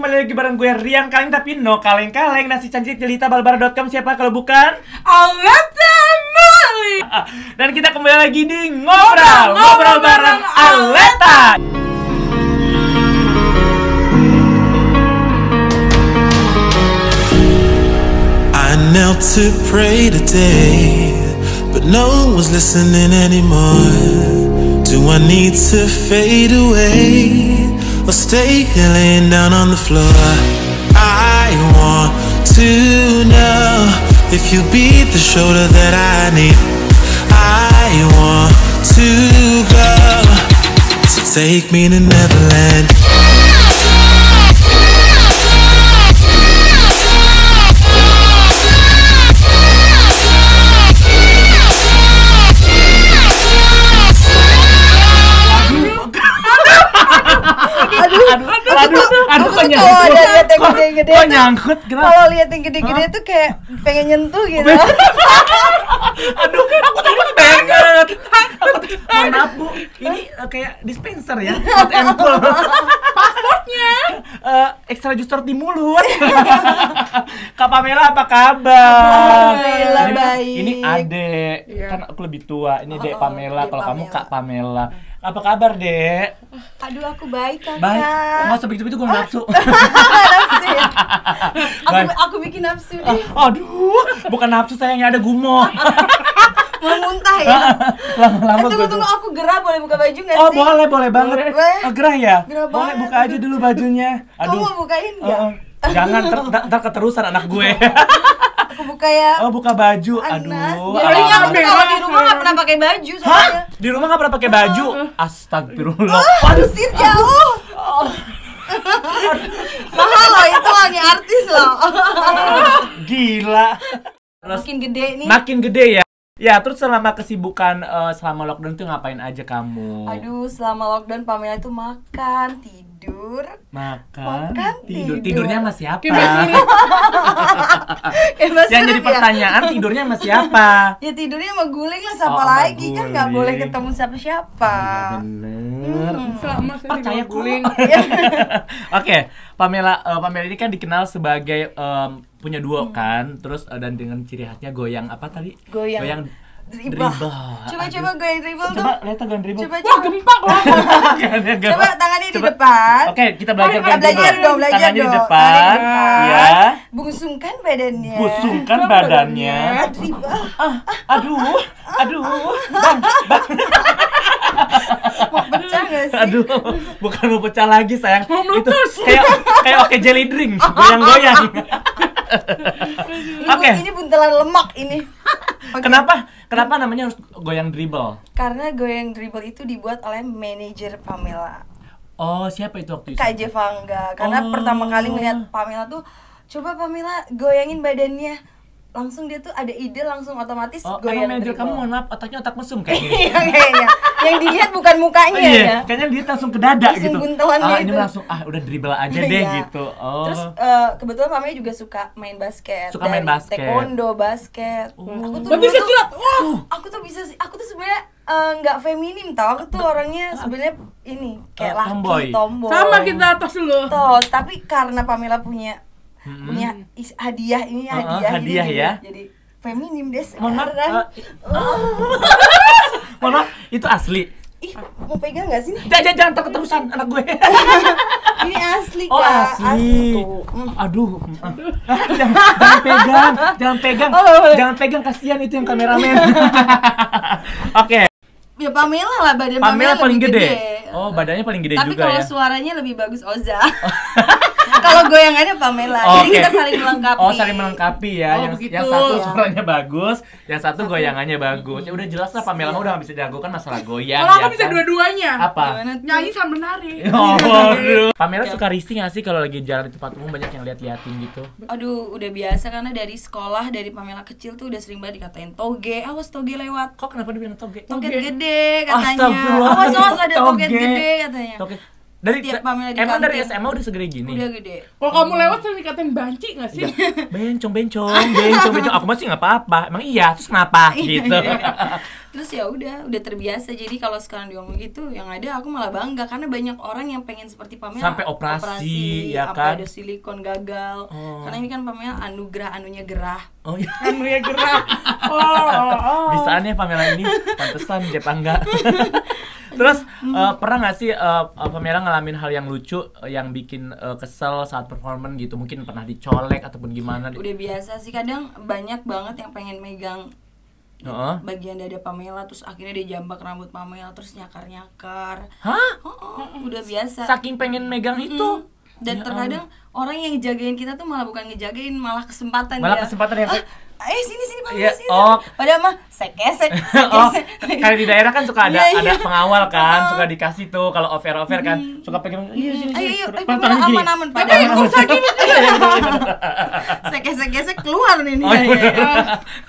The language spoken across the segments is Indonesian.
kembali lagi bareng gue Rian Kaleng tapi no kaleng-kaleng nasi cantik jelita balbar.com siapa kalau bukan Aleta Muli ah, ah. dan kita kembali lagi di ngobrol ngobrol, ngobrol bareng, bareng Aleta. Aleta. knelt to pray today, but no one was listening anymore. Do I need to fade away? Or stay laying down on the floor I want to know If you'll be the shoulder that I need I want to go So take me to Neverland kalau ada lihat yang gede-gede kok nyangkut kalau lihat yang gede-gede tuh kayak pengen nyentuh gitu aduh aku takut banget mohon maaf bu ini eh, kayak dispenser ya hot and cool pasportnya extra eh, justor di mulut Kak Pamela apa kabar? Pamela baik. Ini adek, iya. kan aku lebih tua. Ini dek oh, oh, Pamela. Kalau kamu Kak Pamela apa kabar, Dek? Aduh, aku baik, Kakak. Baik. Enggak oh, usah begitu-begitu gue nafsu. nafsu. Ya? aku, aku bikin nafsu deh. Ah, aduh, bukan nafsu sayangnya ada gumo. mau muntah ya? Ah, ah. Lama-lama eh, Tunggu tunggu aku gerah boleh buka baju nggak oh, sih? Oh boleh boleh banget. Boleh. Oh, gerah ya? Gerah boleh banget. buka aja dulu bajunya. Aduh. Kamu mau bukain nggak? Uh -uh. Jangan ntar keterusan anak gue. aku buka ya oh buka baju Anas. aduh jadi aku kalau di rumah nggak pernah pakai baju soalnya Hah? di rumah nggak pernah pakai baju ah. astagfirullah ah, aduh sir jauh mahal loh itu hanya artis loh gila makin gede nih makin gede ya Ya, terus selama kesibukan uh, selama lockdown tuh ngapain aja kamu? Aduh, selama lockdown Pamela itu makan, tidur tidur makan, makan tidur. tidur tidurnya sama siapa tidur ya, yang jadi ya. pertanyaan ya? tidurnya sama siapa ya tidurnya sama guling lah siapa oh, lagi guling. kan nggak boleh ketemu siapa siapa bener hmm. selama percaya guling oke okay. Pamela uh, Pamela ini kan dikenal sebagai um, punya duo hmm. kan terus uh, dan dengan ciri khasnya goyang apa tadi goyang, goyang dribah. dribah Coba aduh. coba gue dribble Coba lihat gue dribble. Coba Wah, gempak loh. coba tangannya coba. di depan. Oke, kita belajar belajar, belajar dong, belajar tangannya di depan. Ya. Iya. busungkan badannya. busungkan badannya. Ah, ah, aduh. Aduh. Bang, bang. mau pecah gak sih? Aduh, bukan mau pecah lagi sayang. Mau meletus. Itu kayak kayak oke jelly drink, goyang-goyang. Oke. Okay. Ini buntelan lemak ini. Okay. Kenapa? Kenapa namanya harus goyang dribble? Karena goyang dribble itu dibuat oleh manajer Pamela. Oh, siapa itu waktu itu? Kak Jevangga. Karena oh. pertama kali melihat oh. Pamela tuh, coba Pamela goyangin badannya langsung dia tuh ada ide langsung otomatis oh, goyang manajer kamu mohon maaf otaknya otak mesum kayak kayaknya iya, kayaknya yang dilihat bukan mukanya oh, iya. ya kayaknya dia langsung ke dada langsung gitu ah, ini gitu. langsung ah udah dribble aja deh iya. gitu oh. terus uh, kebetulan mamanya juga suka main basket suka main basket taekwondo basket oh. aku tuh bisa silat oh. aku tuh bisa aku tuh sebenarnya eh, nggak uh, feminim tau aku tuh orangnya ah. sebenarnya ini kayak uh, tomboy. laki tomboy sama kita tos dulu tos tapi karena Pamela punya hmm. ini is, hadiah ini ya, hadiah, uh, uh, hadiah jadi, ya jadi feminim deh mohon maaf eh, oh. ah. mohon maaf itu asli ih mau pegang nggak sih Jangan, jangan jangan takut terusan anak gue ini asli oh, kak oh, asli, asli tuh. Mm. Mm. aduh mm, ah. jangan, jangan pegang jangan pegang oh, jangan pegang kasihan itu yang kameramen oke okay. Ya Pamela lah badan Pamela, Pamela paling gede. gede. Oh, badannya paling gede Tapi juga ya. Tapi kalau suaranya lebih bagus Oza. kalau goyangannya Pamela okay. jadi kita saling melengkapi oh saling melengkapi ya oh, yang, yang satu iya. suaranya bagus yang satu goyangannya bagus ya udah jelas lah Pamela mah udah gak bisa diragukan masalah goyang kalau ya, aku kan? bisa dua-duanya apa nyanyi sambil nari oh aduh Pamela suka risih gak sih kalau lagi jalan di tempat umum banyak yang lihat-liatin gitu aduh udah biasa karena dari sekolah dari Pamela kecil tuh udah sering banget dikatain toge awas toge lewat kok kenapa dia toge toge gede katanya awas awas ada toge gede katanya toge dari tiap pamer emang dari SMA udah segede gini udah gede kalau kamu iya. lewat sering dikatain banci gak sih bencong bencong bencong bencong aku masih nggak apa-apa emang iya terus kenapa iya, gitu iya terus ya udah udah terbiasa jadi kalau sekarang diomong gitu yang ada aku malah bangga karena banyak orang yang pengen seperti Pamela sampai operasi, operasi ya kan ada silikon gagal oh. karena ini kan Pamela anugerah anunya gerah oh iya anunya gerah oh, oh, oh. bisa aneh Pamela ini pantesan Jepangga Terus hmm. uh, pernah nggak sih uh, Pamela ngalamin hal yang lucu uh, yang bikin uh, kesel saat performan gitu? Mungkin pernah dicolek ataupun gimana? Udah biasa sih kadang banyak banget yang pengen megang uh-huh. bagian dada Pamela terus akhirnya dia jambak rambut Pamela terus nyakar nyakar hah uh-uh, udah biasa saking pengen megang mm-hmm. itu dan ya terkadang Allah. orang yang jagain kita tuh malah bukan ngejagain malah kesempatan malah kesempatan ya ah, eh sini sini panggil iya, yeah. sini oh. padahal mah sekesek oh karena di daerah kan suka ada yeah, ada iya. pengawal kan suka uh-uh. dikasih tuh kalau over over kan mm-hmm. suka pegang iya sini mm-hmm. ayo ayo tangan gini aman aman pak tapi usah gini sekesek sekesek keluar nih oh, iya.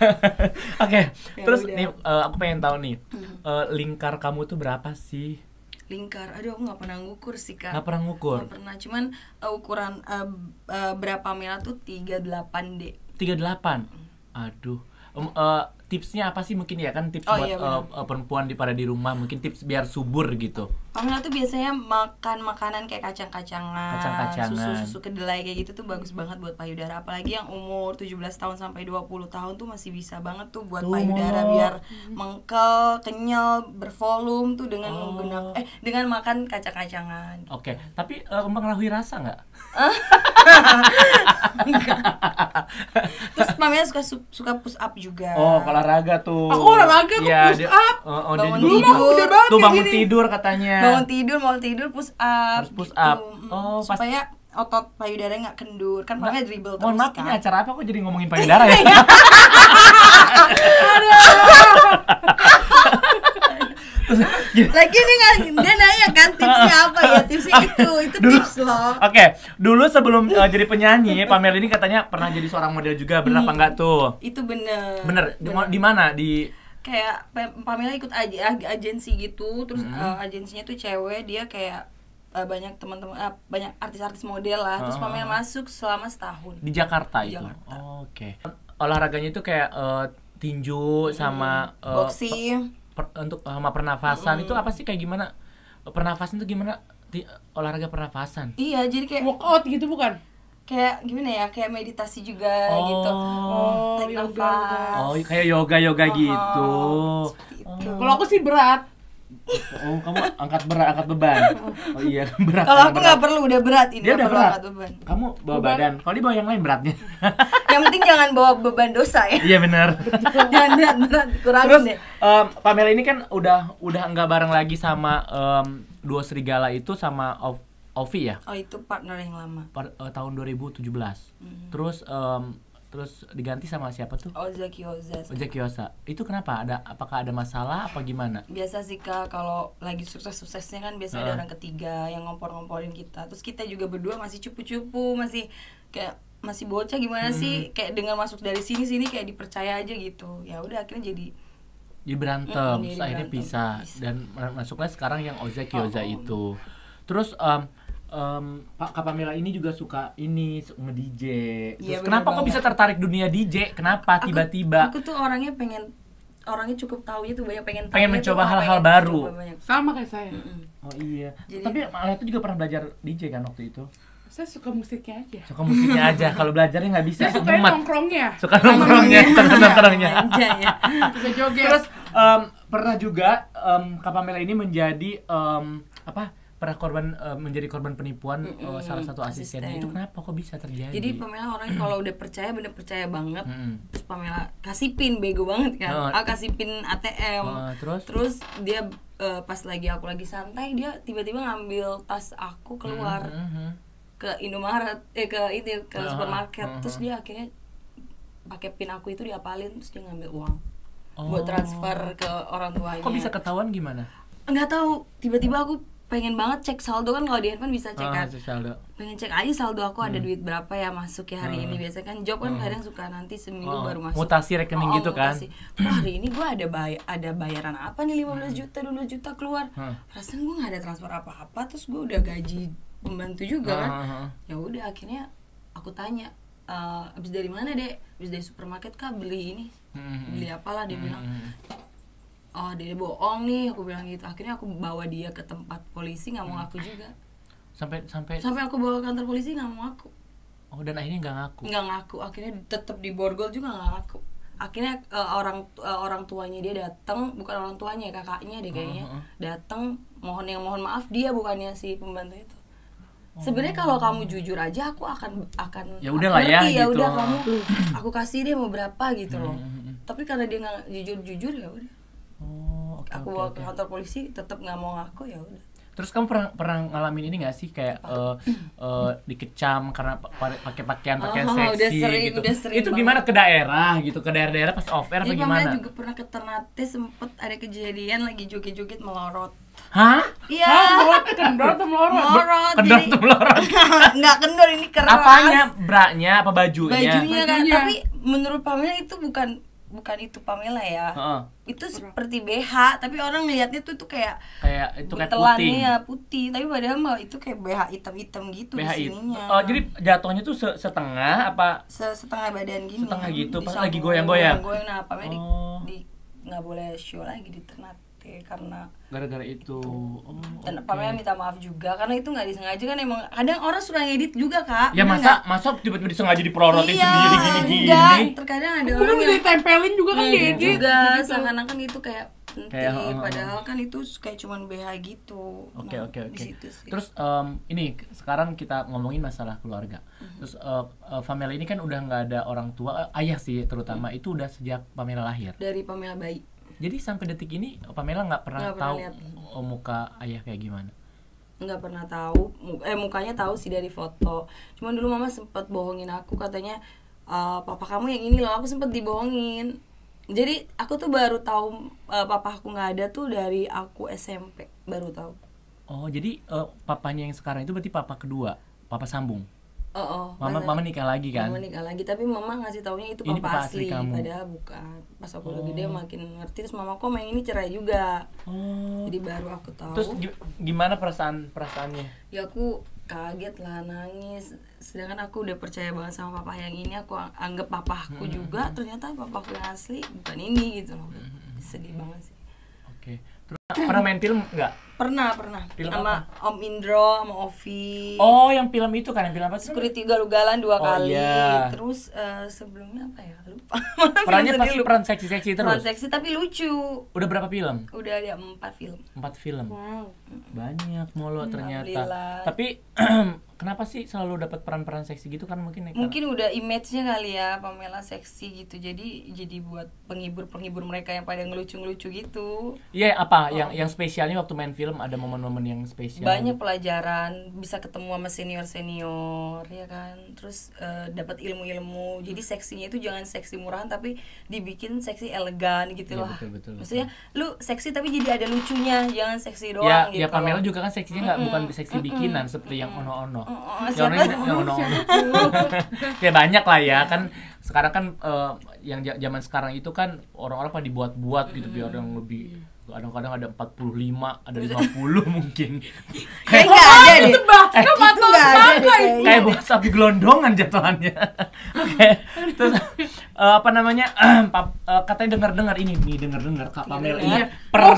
oke ya terus nih eh, aku pengen tahu nih uh, lingkar kamu tuh berapa sih lingkar aduh aku nggak pernah ngukur sih kak nggak pernah ngukur nggak pernah cuman uh, ukuran uh, uh, berapa mil tuh delapan d 38 delapan mm. Aduh, um, uh, tipsnya apa sih mungkin ya kan tips oh, buat iya, uh, perempuan di pada di rumah mungkin tips biar subur gitu. Pamela tuh biasanya makan makanan kayak kacang-kacangan, kacang susu-susu kedelai kayak gitu tuh bagus banget buat payudara. Apalagi yang umur 17 tahun sampai 20 tahun tuh masih bisa banget tuh buat tuh. payudara biar hmm. mengkel, kenyal, bervolume tuh dengan oh. menggunakan eh dengan makan kacang-kacangan. Oke, okay. tapi uh, eh, mengelahui rasa nggak? Terus Pamela suka suka push up juga. Oh, olahraga tuh. Aku olahraga, aku ya, push up. Dia, oh, oh, bangun dia tidur. tuh bangun tidur katanya mau iya. bangun tidur mau tidur push up Harus push gitu. up oh supaya pas... supaya otot payudara nggak kendur kan makanya dribble terus mohon maaf kan? acara apa kok jadi ngomongin payudara ya iya. lagi ini nggak dia nanya kan tipsnya apa ya tipsnya itu itu dulu, tips loh oke okay. dulu sebelum uh, jadi penyanyi Pamela ini katanya pernah jadi seorang model juga benar apa enggak hmm. tuh itu bener bener, bener. di mana di kayak Pamela ikut ag agensi gitu terus hmm. uh, agensinya tuh cewek dia kayak uh, banyak teman-teman uh, eh, banyak artis-artis model lah terus oh. Pamela masuk selama setahun di Jakarta di itu oh, oke okay. olahraganya itu kayak uh, tinju hmm. sama uh, boxing per, untuk sama pernafasan hmm. itu apa sih kayak gimana pernafasan itu gimana di, olahraga pernafasan iya jadi kayak workout gitu bukan kayak gimana ya kayak meditasi juga gitu. Oh, oh, oh, gitu oh, yoga. oh kayak yoga yoga oh, gitu Oh. kalau aku sih berat oh kamu angkat berat angkat beban oh iya berat kalau aku nggak perlu udah berat ini dia udah berat beban kamu bawa beban. badan kalau dia bawa yang lain beratnya yang penting jangan bawa beban dosa ya iya benar jangan berat kurang kurangin terus ya. Um, Pamela ini kan udah udah nggak bareng lagi sama um, dua serigala itu sama of Ovi ya oh itu partner yang lama Par, uh, tahun 2017 mm -hmm. terus um, terus diganti sama siapa tuh? Oza Kiyosa. Oza Kiyosa. Itu kenapa? Ada apakah ada masalah apa gimana? Biasa sih Kak, kalau lagi sukses-suksesnya kan biasa uh. ada orang ketiga yang ngompor-ngomporin kita. Terus kita juga berdua masih cupu-cupu, masih kayak masih bocah gimana hmm. sih? Kayak dengan masuk dari sini sini kayak dipercaya aja gitu. Ya udah akhirnya jadi jadi berantem, hmm, jadi terus akhirnya pisah. dan masuknya sekarang yang Oza Kioza oh. oh. itu. Terus um, um, Pak Kapamela ini juga suka ini nge-DJ. Iya, terus kenapa banget. kok bisa tertarik dunia DJ? Kenapa tiba-tiba? Aku, aku tuh orangnya pengen orangnya cukup tahu itu banyak pengen pengen mencoba gitu, hal-hal baru. Sama kayak saya. Mm -hmm. Oh iya. Jadi, Tapi Alia itu juga pernah belajar DJ kan waktu itu? Saya suka musiknya aja. Suka musiknya aja. Kalau belajarnya nggak bisa. Saya suka nongkrongnya. Suka nongkrongnya, nongkrongnya. Suka ya. joget. Terus um, pernah juga um, Kapamela ini menjadi um, apa? pernah korban uh, menjadi korban penipuan mm -mm. Uh, salah satu Asisten. itu kenapa kok bisa terjadi jadi Pamela orangnya kalau udah percaya bener percaya banget mm -mm. terus Pamela kasih pin bego banget kan oh. ah kasih pin ATM oh, terus terus dia uh, pas lagi aku lagi santai dia tiba-tiba ngambil tas aku keluar mm -hmm. ke Indomaret eh ke itu ke uh -huh. supermarket uh -huh. terus dia akhirnya pakai pin aku itu diapalin terus dia ngambil uang oh. buat transfer ke orang tuanya kok bisa ketahuan gimana Enggak tahu tiba-tiba aku pengen banget cek saldo kan kalau di handphone bisa cek ah, kan. Ah, Pengen cek aja saldo aku ada hmm. duit berapa ya masuk ya hari hmm. ini biasanya kan job kan hmm. kadang suka nanti seminggu oh, baru masuk. Mutasi rekening oh, gitu kan? mutasi. kan. Wah, hari ini gue ada bay ada bayaran apa nih 15 hmm. juta 20 juta keluar. Hmm. Perasaan gua nggak ada transfer apa-apa terus gue udah gaji membantu juga hmm, kan. Hmm, hmm. Ya udah akhirnya aku tanya e, eh, abis dari mana deh abis dari supermarket kah beli ini hmm. beli apalah dia hmm. bilang oh ah, dia bohong nih aku bilang gitu akhirnya aku bawa dia ke tempat polisi nggak mau hmm. ngaku aku juga sampai sampai sampai aku bawa ke kantor polisi nggak mau aku oh dan akhirnya nggak ngaku nggak ngaku akhirnya tetap di borgol juga nggak ngaku akhirnya uh, orang uh, orang tuanya dia datang bukan orang tuanya kakaknya deh kayaknya uh, hmm, hmm, datang mohon yang mohon maaf dia bukannya si pembantu itu oh. sebenarnya kalau kamu jujur aja aku akan akan ya udah lah ya ya gitu. udah kamu aku kasih dia mau berapa gitu loh tapi karena dia nggak jujur jujur ya udah aku okay, bawa okay. ke kantor polisi tetap nggak mau ngaku ya udah terus kamu pernah pernah ngalamin ini gak sih kayak uh, uh, dikecam karena pakai pakaian pakaian oh, seksi udah sering, gitu udah sering itu banget. gimana ke daerah gitu ke daerah-daerah pas off air apa gimana juga pernah ke Ternate sempet ada kejadian lagi joget-joget melorot Hah? Iya. Melorot, kendor atau melorot? Melorot. Kendor atau melorot? Enggak kendor ini keras. Apanya? Braknya apa bajunya? Bajunya, bajunya. kan. Tapi menurut pamannya itu bukan bukan itu Pamela ya. Uh-uh. Itu seperti BH, tapi orang lihatnya tuh tuh kayak kayak itu kayak putih. ya putih, tapi padahal mah itu kayak BH hitam-hitam gitu BH di sininya. Oh, jadi jatuhnya tuh setengah apa se setengah badan gini. Setengah gitu pas lagi goyang-goyang. Goyang, nah Pamela oh. di, nggak boleh show lagi di ternak PDKT karena gara-gara itu, itu. Oh, dan okay. minta maaf juga karena itu nggak disengaja kan emang kadang orang suka ngedit juga kak ya masa gak? masa tiba-tiba disengaja diperorotin iya, sendiri gini-gini terkadang ada Aku orang yang ditempelin juga kan diedit iya, gitu? juga gitu. kan itu kayak Nanti, kayak, padahal kan itu kayak cuman BH gitu. Oke nah, oke oke. Terus um, ini sekarang kita ngomongin masalah keluarga. Mm -hmm. Terus uh, uh, Pamela ini kan udah nggak ada orang tua, uh, ayah sih terutama mm -hmm. itu udah sejak Pamela lahir. Dari Pamela bayi jadi sampai detik ini Pamela nggak pernah, pernah tahu liat. Oh, muka ayah kayak gimana nggak pernah tahu eh mukanya tahu sih dari foto cuman dulu mama sempat bohongin aku katanya e, papa kamu yang ini loh aku sempat dibohongin jadi aku tuh baru tahu uh, papa aku nggak ada tuh dari aku SMP baru tahu oh jadi uh, papanya yang sekarang itu berarti papa kedua papa sambung oh, oh, mama mama nikah lagi kan mama nikah lagi tapi mama ngasih taunya itu papa, ini papa asli, asli padahal bukan pas aku oh. udah gede oh. makin ngerti terus mama kok main ini cerai juga oh. jadi baru aku tahu terus gimana perasaan perasaannya ya aku kaget lah nangis sedangkan aku udah percaya banget sama papa yang ini aku anggap papaku hmm. juga ternyata papa aku asli bukan ini gitu loh hmm. sedih banget sih oke okay. Pernah main film nggak? Pernah, pernah. Film sama apa? Om Indro, sama Ovi. Oh, yang film itu kan, yang film apa sih? Security galugalan dua oh, kali. Iya. Terus uh, sebelumnya apa ya? Lupa. Perannya pasti lupa. peran seksi-seksi terus. Peran seksi tapi lucu. Udah berapa film? Udah ada empat film. Empat film. Wow. Banyak mulu hmm, ternyata. Tapi kenapa sih selalu dapat peran-peran seksi gitu kan mungkin ya, Mungkin udah image-nya kali ya Pamela seksi gitu. Jadi jadi buat penghibur-penghibur mereka yang pada ngelucu-ngelucu gitu. Iya, yeah, apa? Oh, ya yang yang spesialnya waktu main film ada momen-momen yang spesial banyak pelajaran bisa ketemu sama senior senior ya kan terus uh, dapat ilmu-ilmu jadi seksinya itu jangan seksi murahan tapi dibikin seksi elegan gitu ya, betul, betul, betul, maksudnya lu seksi tapi jadi ada lucunya jangan seksi ya, doang ya, gitu ya Pamela juga kan seksinya nggak mm bukan seksi bikinan -mm, bikinan seperti yang ono-ono ya, yang ono-ono ya banyak lah ya kan sekarang kan uh, yang zaman sekarang itu kan orang-orang pada dibuat-buat gitu mm -hmm. biar orang lebih iya kadang-kadang ada 45, ada 50 mungkin. Ya, Kayak enggak ada deh. Itu bahkan eh, itu enggak ada Kayak buat sapi gelondongan jatuhannya. Oke. Okay. Terus uh, apa namanya? Uh, pap, uh, katanya dengar-dengar ini nih, dengar-dengar Kak iya, Pamela iya. ini pernah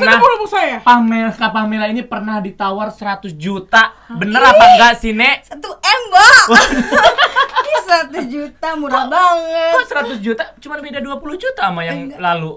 Pamela Kak Pamela ini pernah ditawar 100 juta. Bener apa enggak sih, Nek? 1 M, Mbak. 100 juta murah kok, banget. Kok 100 juta? Cuma beda 20 juta sama yang enggak. lalu.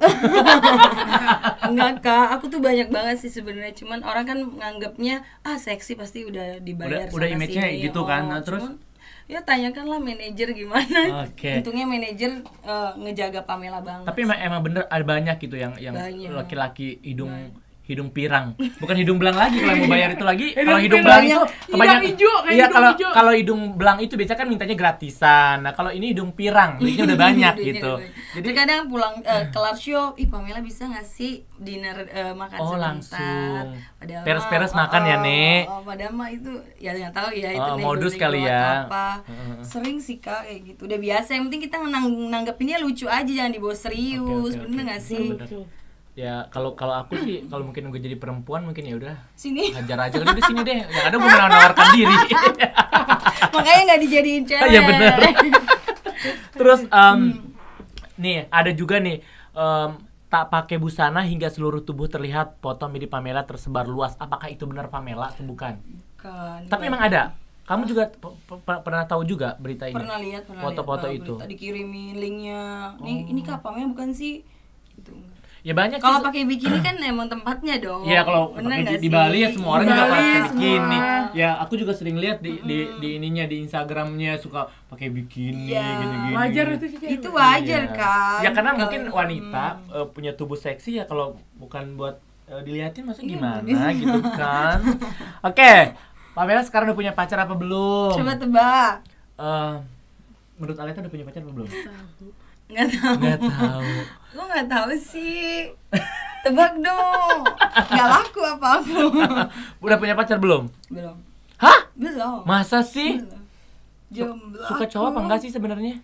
enggak, Kak aku tuh banyak banget sih sebenarnya cuman orang kan nganggapnya ah seksi pasti udah dibayar udah, udah image-nya gitu oh, kan nah, terus cuman, ya tanyakanlah manajer gimana okay. untungnya manajer uh, ngejaga Pamela banget tapi emang, emang bener ada banyak gitu yang yang laki-laki hidung banyak hidung pirang bukan hidung belang lagi kalau mau bayar itu lagi kalau hidung belang itu kebanyakan hijau iya kalau kalau hidung belang itu biasanya kan mintanya gratisan nah kalau ini hidung pirang duitnya udah banyak gitu jadi kadang pulang uh, kelar show ih Pamela bisa ngasih dinner uh, makan oh, langsung. peres peres oh, makan ya, oh, ya nek oh, padahal mah itu ya yang tahu ya itu oh, modus kali ya apa sering sih kak kayak gitu udah biasa yang penting kita nang ini lucu aja jangan dibawa serius okay, okay, bener nggak sih ya kalau kalau aku sih kalau mungkin gue jadi perempuan mungkin ya udah sini hajar aja udah sini deh yang ada gue menawarkan diri makanya nggak dijadiin oh, iya, cewek ya benar terus um, hmm. nih ada juga nih um, tak pakai busana hingga seluruh tubuh terlihat foto mirip Pamela tersebar luas apakah itu benar Pamela atau bukan, bukan tapi iya. emang ada kamu juga pernah tahu juga berita ini pernah lihat pernah foto-foto itu berita, dikirimin linknya oh. ini ini kapangnya bukan sih ya banyak kalau pakai bikini kan emang tempatnya dong ya kalau di, di Bali ya semua orang juga pakai bikini semua. ya aku juga sering lihat di, di di ininya di Instagramnya suka pakai bikini ya. gini-gini wajar itu sih itu wajar ya. kan ya karena kalo, mungkin wanita hmm. uh, punya tubuh seksi ya kalau bukan buat uh, dilihatin maksudnya gimana hmm. gitu kan oke okay. Pamela sekarang udah punya pacar apa belum coba tebak uh, menurut Aleta udah punya pacar apa belum nggak tahu nggak tahu gue nggak tahu sih tebak dong nggak laku apa apa udah punya pacar belum belum hah belum masa sih belum. Jomblo suka cowok apa enggak sih sebenarnya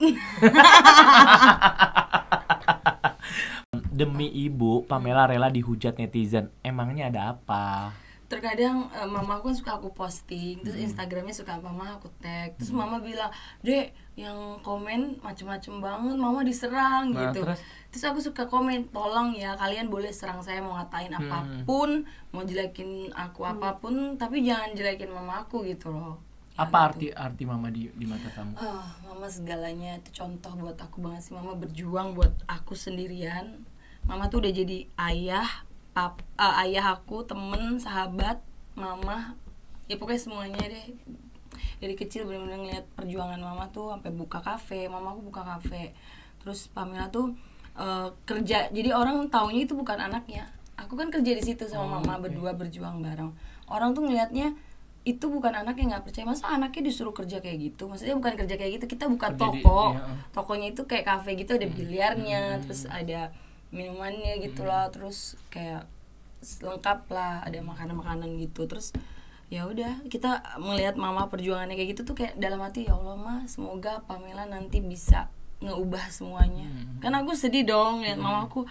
demi ibu Pamela rela dihujat netizen emangnya ada apa terkadang uh, mama aku kan suka aku posting terus hmm. Instagramnya suka mama aku tag terus hmm. mama bilang deh yang komen macem-macem banget mama diserang nah, gitu terus? terus aku suka komen tolong ya kalian boleh serang saya mau ngatain hmm. apapun mau jelekin aku hmm. apapun tapi jangan jelekin mama aku gitu loh ya, apa gitu. arti arti mama di di mata kamu uh, mama segalanya itu contoh buat aku banget sih mama berjuang buat aku sendirian mama tuh udah jadi ayah ap, uh, ayah aku temen sahabat mama ya pokoknya semuanya deh dari kecil bener-bener ngeliat perjuangan mama tuh sampai buka kafe mama aku buka kafe terus Pamela tuh uh, kerja jadi orang taunya itu bukan anaknya aku kan kerja di situ sama oh, mama okay. berdua berjuang bareng orang tuh ngelihatnya itu bukan anak yang nggak percaya masa anaknya disuruh kerja kayak gitu maksudnya bukan kerja kayak gitu kita buka kerja toko di, iya, oh. tokonya itu kayak kafe gitu ada hmm. biliarnya hmm. terus ada minumannya gitulah hmm. terus kayak lengkap lah ada makanan-makanan gitu terus ya udah kita melihat mama perjuangannya kayak gitu tuh kayak dalam hati ya Allah mah semoga Pamela nanti bisa ngeubah semuanya hmm. kan aku sedih dong lihat hmm. mamaku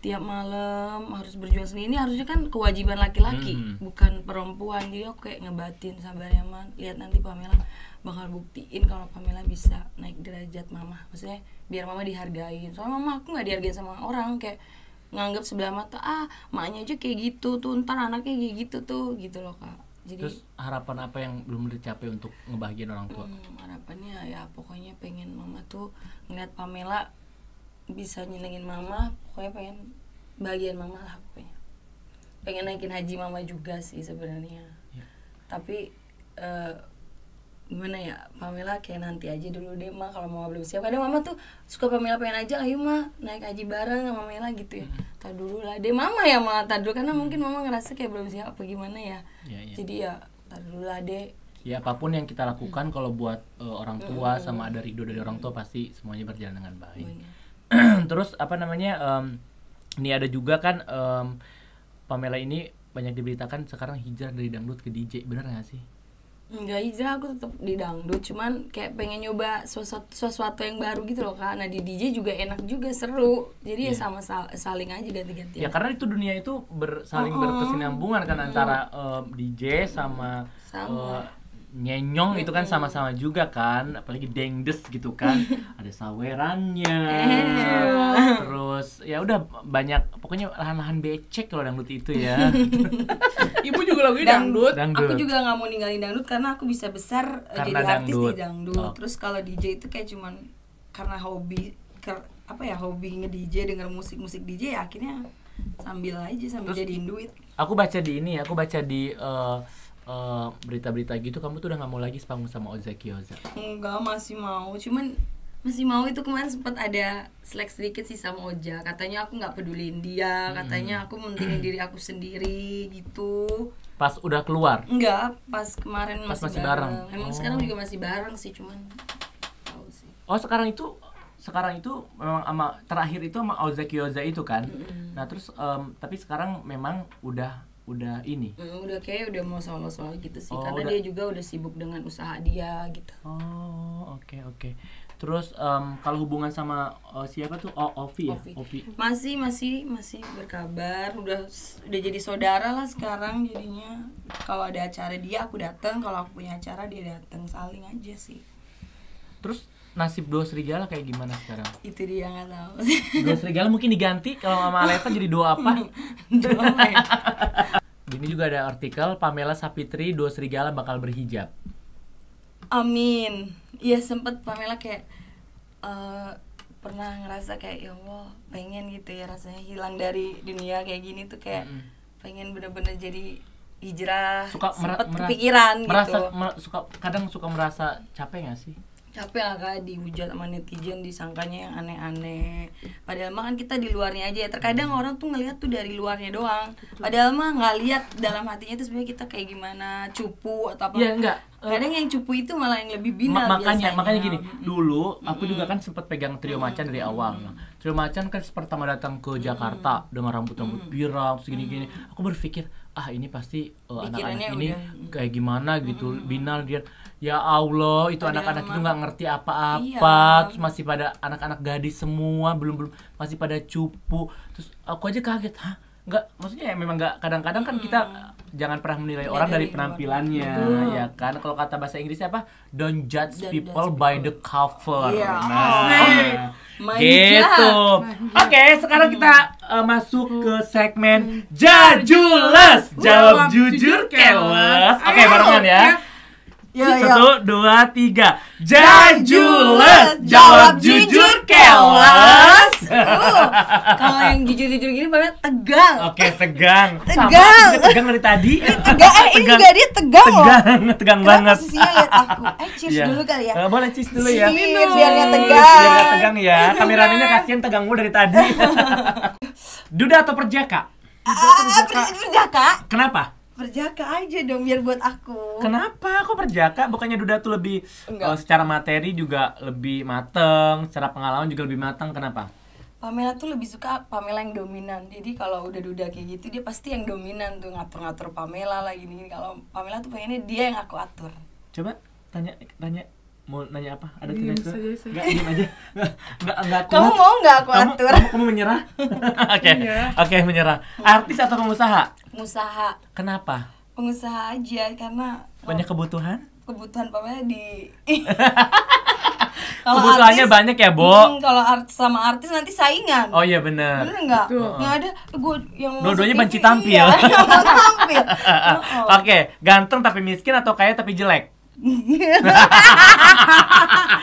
tiap malam harus berjuang sendiri ini harusnya kan kewajiban laki-laki hmm. bukan perempuan dia aku kayak ngebatin sabar ya man lihat nanti Pamela bakal buktiin kalau Pamela bisa naik derajat mama maksudnya biar mama dihargain soalnya mama aku nggak dihargain sama orang kayak nganggap sebelah mata ah maknya aja kayak gitu tuh ntar anaknya kayak gitu tuh gitu loh kak jadi terus harapan apa yang belum dicapai untuk ngebahagiain orang tua hmm, harapannya ya pokoknya pengen mama tuh ngeliat Pamela bisa nyenengin mama pokoknya pengen bagian mama lah pokoknya pengen naikin haji mama juga sih sebenarnya ya. tapi eh, gimana ya Pamela kayak nanti aja dulu deh mah kalau mama belum siap kadang mama tuh suka Pamela pengen aja ayo mah naik haji bareng sama Pamela gitu ya mm-hmm. tak dulu lah deh mama ya mah tak dulu karena mm-hmm. mungkin mama ngerasa kayak belum siap apa gimana ya, iya, iya. jadi ya tak dulu lah deh ya apapun yang kita lakukan mm-hmm. kalau buat eh, orang tua sama ada ridho dari orang tua pasti semuanya berjalan dengan baik terus apa namanya um, ini ada juga kan Pamela ini banyak diberitakan sekarang hijrah dari dangdut ke DJ benar nggak sih Enggak hijrah aku tetap di dangdut cuman kayak pengen nyoba sesuatu, sesuatu yang baru gitu loh kak nah di DJ juga enak juga seru jadi yeah. ya iya. sama sal saling aja ganti-ganti ya karena itu dunia itu ber saling berkesinambungan kan antara uh, eh, DJ sama, sama. Uh, nyenyong itu kan sama-sama juga kan apalagi dengdes gitu kan ada sawerannya terus ya udah banyak pokoknya lahan-lahan becek kalau dangdut itu ya ibu juga lagi dangdut, dangdut. aku juga nggak mau ninggalin dangdut karena aku bisa besar eh, karena jadi artis di dangdut oh. terus kalau DJ itu kayak cuman karena hobi apa ya hobi nge DJ denger musik musik DJ ya akhirnya sambil aja sambil terus, jadiin duit aku baca di ini ya, aku baca di eh, berita eh, berita-berita gitu kamu tuh udah nggak mau lagi sepanggung sama Ozaki Oza? Enggak, masih mau. Cuman masih mau itu kemarin sempat ada selek sedikit sih sama Oja katanya aku nggak peduliin dia hmm. katanya aku mentingin diri aku sendiri gitu pas udah keluar enggak pas kemarin pas masih, masih bareng, bareng. emang oh. sekarang juga masih bareng sih cuman tahu sih oh sekarang itu sekarang itu memang ama terakhir itu sama Oza itu kan mm -hmm. nah terus um, tapi sekarang memang udah udah ini mm, udah kayak udah mau solo solo gitu sih oh, karena udah. dia juga udah sibuk dengan usaha dia gitu oh oke okay, oke okay. terus um, kalau hubungan sama uh, siapa tuh oh Ovi ya Ovi. Ovi masih masih masih berkabar udah udah jadi saudara lah sekarang jadinya kalau ada acara dia aku datang kalau aku punya acara dia datang saling aja sih terus nasib dua serigala kayak gimana sekarang? Itu dia nggak tahu. Dua serigala mungkin diganti kalau sama Aleta jadi dua apa? dua ya? Ini juga ada artikel Pamela Sapitri dua serigala bakal berhijab. Amin. Iya sempet Pamela kayak uh, pernah ngerasa kayak ya Allah pengen gitu ya rasanya hilang dari dunia kayak gini tuh kayak mm -hmm. pengen bener-bener jadi hijrah suka sempet mer kepikiran merasa, gitu. mer suka kadang suka merasa capek gak sih capek lah kak dihujat sama netizen disangkanya yang aneh-aneh padahal mah kan kita di luarnya aja ya terkadang orang tuh ngelihat tuh dari luarnya doang padahal mah nggak lihat dalam hatinya tuh sebenarnya kita kayak gimana cupu atau apa ya enggak kadang yang cupu itu malah yang lebih bina Ma makanya biasanya. makanya gini dulu aku juga kan sempat pegang trio macan dari awal trio macan kan pertama datang ke Jakarta udah dengan rambut-rambut pirang segini-gini aku berpikir ah ini pasti anak eh, anak-anak ini udah. kayak gimana gitu binal dia ya Allah itu anak-anak itu nggak ngerti iya. apa-apa iya. terus masih pada anak-anak gadis semua belum belum masih pada cupu terus aku aja kaget hah nggak maksudnya ya memang nggak kadang-kadang kan kita jangan pernah menilai ya, orang dari, penampilannya ya kan kalau kata bahasa Inggrisnya apa don't judge don't people judge by the cover yeah. nah oh, nah, gitu oke okay, sekarang kita uh, masuk hmm. ke segmen hmm. jajules jawab jujur keles oke okay, barengan ya, ya. Yo, iya, iya. Satu, dua, tiga. Jajules, jawab jujur kelas. Uh, kalau yang jujur-jujur gini banget tegang. Oke, okay, tegang. tegang. Sama, tegang dari tadi. Eh, ini tegang, eh, ini juga dia tegang, tegang loh. Tegang, banget. sisinya lihat aku. Eh, cheers yeah. dulu kali ya. Eh, boleh cheers dulu ya. cheers, ya. Minum. Biar nggak tegang. Biar nggak tegang ya. Kameramennya kasihan tegang mulu dari tadi. Duda atau ah, perjaka? Duda atau perjaka? Kenapa? perjaka aja dong biar buat aku kenapa kok perjaka bukannya duda tuh lebih uh, secara materi juga lebih mateng secara pengalaman juga lebih mateng. kenapa Pamela tuh lebih suka Pamela yang dominan. Jadi kalau udah duda kayak gitu dia pasti yang dominan tuh ngatur-ngatur Pamela lah gini, -gini. Kalau Pamela tuh pengennya dia yang aku atur. Coba tanya tanya mau nanya apa? Ada tidak itu? Enggak, aja. Enggak enggak Kamu mau nggak aku kamu, atur? Kamu, kamu menyerah? Oke. Oke, okay. okay, menyerah. Artis atau pengusaha? pengusaha kenapa pengusaha aja karena banyak oh, kebutuhan kebutuhan ya di kebutuhannya artis, banyak ya, Bo. Hmm, kalau art sama artis nanti saingan. Oh iya benar. Benar enggak? Enggak ada gue yang Dua-duanya banci tampil. Iya, tampil. Oh, oh. Oke, okay. ganteng tapi miskin atau kaya tapi jelek?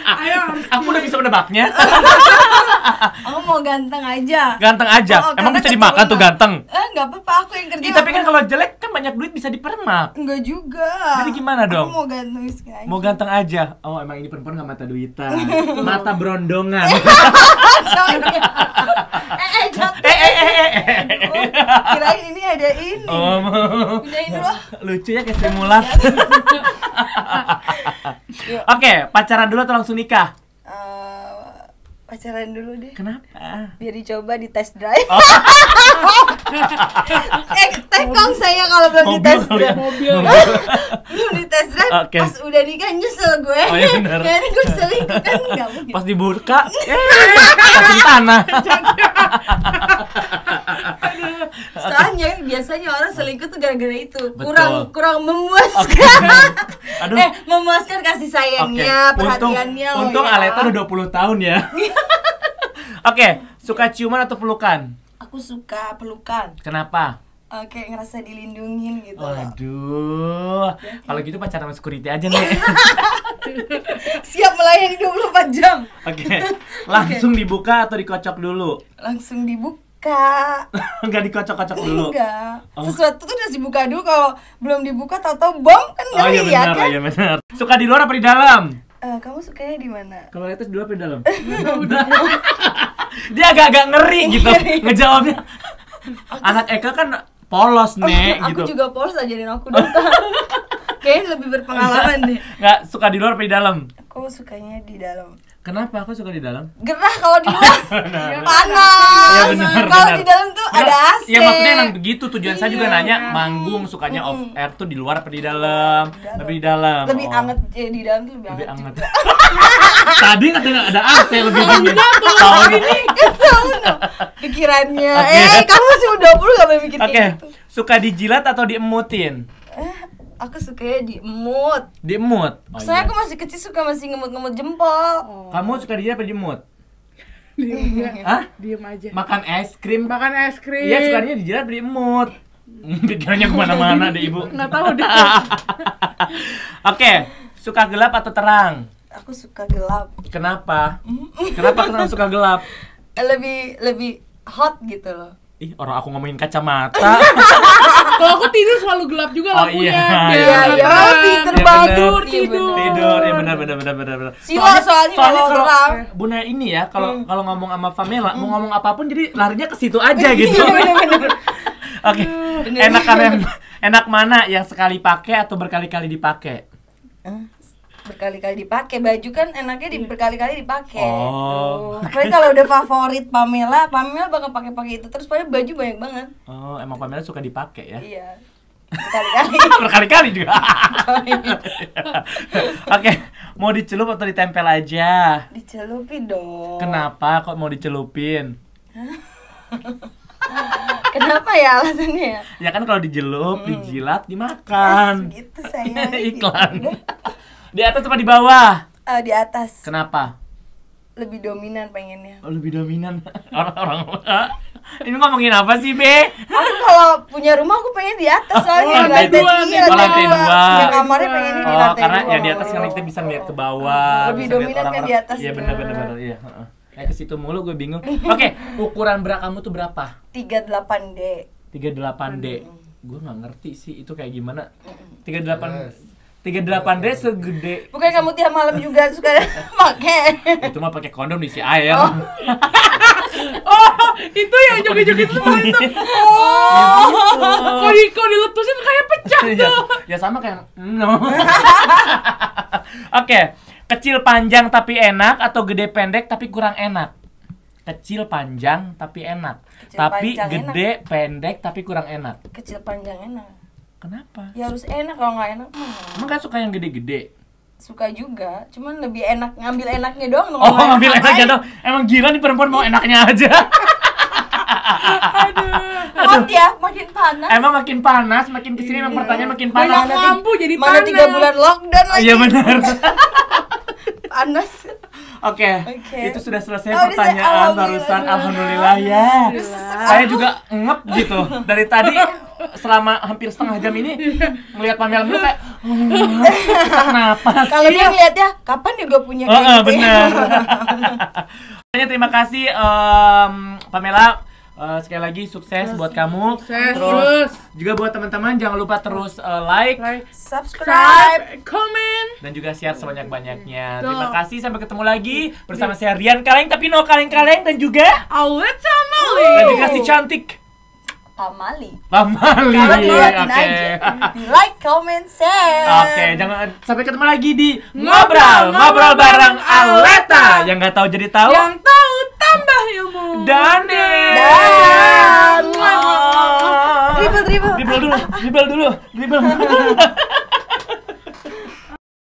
Ayo, aku udah bisa menebaknya. aku mau ganteng aja. Ganteng aja. Oh, oh Emang bisa dimakan tuh ganteng? Eh, enggak apa-apa, aku yang kerja. Ya, tapi kan kalau jelek kan banyak duit bisa dipermak. Enggak juga. Jadi gimana dong? Aku mau ganteng aja. Mau ganteng aja. Oh, emang ini perempuan gak mata duitan. mata berondongan. Eh, eh, eh, eh, Eh, eh, eh. kirain ini ada ini. Oh. ini dulu. Lucu ya kayak simulat. Oke, okay, pacaran dulu atau langsung nikah? Uh, pacaran dulu deh. Kenapa? Biar dicoba di test drive. Oh. eh, tekong saya kalau belum di test ya. drive. Mobil. belum di test drive. Okay. Pas udah nikah nyesel gue. Oh, iya bener. gue selingkuh kan enggak mungkin. Pas dibuka, eh, tanah. Soalnya biasanya orang selingkuh tuh gara-gara itu. Betul. Kurang kurang memuaskan. Okay. Aduh. Eh, memuaskan kasih sayangnya, okay. perhatiannya Untung, oh untung ya. Aleta udah 20 tahun ya. Oke, okay. suka ciuman atau pelukan? Aku suka pelukan. Kenapa? Oke eh, okay, ngerasa dilindungin gitu. Waduh. Ya, ya. Kalau gitu pacaran security aja nih. Siap melayani 24 jam. Oke. Okay. Langsung okay. dibuka atau dikocok dulu? Langsung dibuka Kak. Enggak dikocok-kocok dulu. Enggak. Oh. Sesuatu tuh harus dibuka dulu kalau belum dibuka atau bom kan ngeri oh, iya ya benar, ya kan. Iya benar. Suka di luar apa di dalam? Uh, kamu sukanya di mana? Kalau itu di luar apa di dalam? Udah. Dia agak-agak ngeri iya, gitu iya. ngejawabnya. Anak Eka kan polos, oh, Nek, aku gitu. juga polos ajarin aku dong. Kayaknya lebih berpengalaman nih nggak suka di luar apa di dalam? Aku sukanya di dalam Kenapa aku suka di dalam? Gerah kalau di luar panas. Ya, kalau di dalam tuh ada AC. Ya maksudnya emang begitu tujuan iya, saya juga iya. nanya manggung sukanya mm -hmm. off air tuh di luar apa di dalam? dalam. di dalam. Lebih oh. anget eh, di dalam tuh lebih, lebih anget. anget. Tadi katanya ada AC lebih dingin. Tahu ini tahu Pikirannya. Okay. Eh kamu sih udah puluh gak boleh mikir Oke. Gitu. Suka dijilat atau diemutin? Eh aku sukanya di mood di mood oh, soalnya iya. aku masih kecil suka masih ngemut-ngemut jempol oh. kamu suka dia apa di mood diem Hah? diem aja makan es krim makan es krim iya sukanya dijilat beli emut hmm, pikirannya kemana-mana deh ibu nggak tahu deh oke suka gelap atau terang aku suka gelap kenapa kenapa kenapa suka gelap lebih lebih hot gitu loh Ih, orang aku ngomongin kacamata. Kalau aku tidur selalu gelap juga oh, lampunya. Iya, iya, iya. Pinter oh, iya, iya, tidur. Tidur, ya benar benar benar benar benar. Soalnya, soalnya, soalnya kalau gelap. Bunda ini ya, kalau hmm. kalau ngomong sama Pamela, hmm. mau ngomong apapun jadi larinya ke situ aja iya, gitu. Oke. Enak kan enak mana yang sekali pakai atau berkali-kali dipakai? berkali-kali dipakai baju kan enaknya iya. di, berkali-kali dipakai oh. Tapi gitu. kalau udah favorit Pamela Pamela bakal pakai-pakai itu terus pokoknya baju banyak banget oh emang Pamela suka dipakai ya iya berkali-kali berkali-kali juga oke mau dicelup atau ditempel aja dicelupin dong kenapa kok mau dicelupin Kenapa ya alasannya? Ya, ya kan kalau dijelup, hmm. dijilat, dimakan. Yes, gitu saya. Iklan. Gitu. Di atas apa di bawah? Uh, di atas. Kenapa? Lebih dominan pengennya. Oh, lebih dominan. Orang-orang Ini ngomongin apa sih, Be? Aku kalau punya rumah aku pengen di atas oh, soalnya oh, lantai, lantai dua, iya, lantai, dua. Ya, kamarnya pengen di lantai oh, karena ya di atas kan kita bisa lihat ke bawah. Oh, lebih dominan kan di atas. Iya, benar-benar benar, iya, Kayak ke situ mulu gue bingung. Oke, okay, ukuran berat kamu tuh berapa? 38D. 38D. Gue gak ngerti sih itu kayak gimana. 38 yes tiga delapan deh segede. Bukan kamu tiap malam juga suka pakai. Itu mah pakai kondom diisi si Oh. oh, itu yang joget-joget itu. Oh. Kalau ya gitu. di kalau diletusin kayak pecah iya. tuh. ya, ya sama kayak mm, no. Oke. Kecil panjang tapi enak atau gede pendek tapi kurang enak? Kecil panjang tapi enak. Kecil tapi gede enak. pendek tapi kurang enak. Kecil panjang enak Kenapa? Ya harus enak kalau nggak enak mah. Emang gak kan suka yang gede-gede? Suka juga, cuman lebih enak ngambil enaknya doang. Oh, ngambil enak enaknya doang. Emang gila nih perempuan mau enaknya aja. Aduh. Aduh. ya, makin panas. Emang makin panas, makin kesini emang iya. pertanyaan makin panas. Mana mampu jadi panas. Mana tiga bulan lockdown iya, lagi. Iya benar. panas. Oke, okay. okay. itu sudah selesai oh, pertanyaan barusan. Alhamdulillah, alhamdulillah ya. Alhamdulillah. Saya juga ngep gitu dari tadi selama hampir setengah jam ini melihat iya. Pamela dulu kayak hmm, kenapa sih? kalau dia ya kapan ya gue punya kayak oh, gitu ya? terima kasih um, Pamela Uh, sekali lagi sukses terus, buat kamu sukses. terus juga buat teman-teman jangan lupa terus uh, like, like subscribe comment dan juga share sebanyak-banyaknya terima kasih sampai ketemu lagi bersama saya Rian Kaleng tapi no Kaleng Kaleng dan juga Awet sama dan juga si cantik Pamali. Pamali. Kalau yeah, okay. Di like, comment, share. Oke, okay, jangan sampai ketemu lagi di ngobrol ngobrol, ngobrol bareng Aleta. Yang nggak tahu jadi tahu. Yang tahu tambah ilmu. Dani. Dan. Ah. Dribble, dribble. Dribble dulu, dribble dulu, dribble.